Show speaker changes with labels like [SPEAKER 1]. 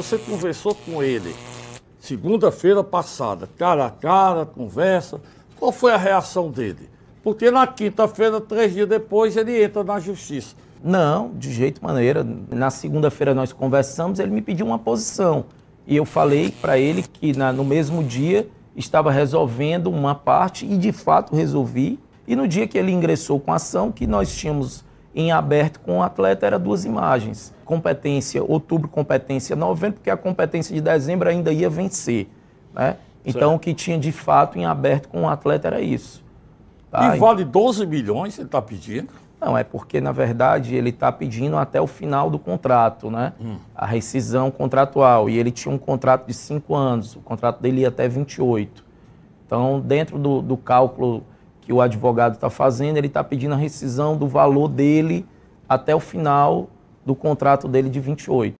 [SPEAKER 1] Você conversou com ele segunda-feira passada, cara a cara, conversa. Qual foi a reação dele? Porque na quinta-feira, três dias depois, ele entra na justiça.
[SPEAKER 2] Não, de jeito maneira. Na segunda-feira nós conversamos, ele me pediu uma posição. E eu falei para ele que na, no mesmo dia estava resolvendo uma parte e de fato resolvi. E no dia que ele ingressou com a ação, que nós tínhamos em aberto com o atleta era duas imagens. Competência, outubro, competência, novembro, porque a competência de dezembro ainda ia vencer. Né? Então, o que tinha de fato em aberto com o atleta era isso. Tá? E vale 12 milhões ele está pedindo? Não, é porque, na verdade, ele está pedindo até o final do contrato, né? Hum. A rescisão contratual. E ele tinha um contrato de 5 anos, o contrato dele ia até 28. Então, dentro do, do cálculo que o advogado está fazendo, ele está pedindo a rescisão do valor dele até o final do contrato dele de 28.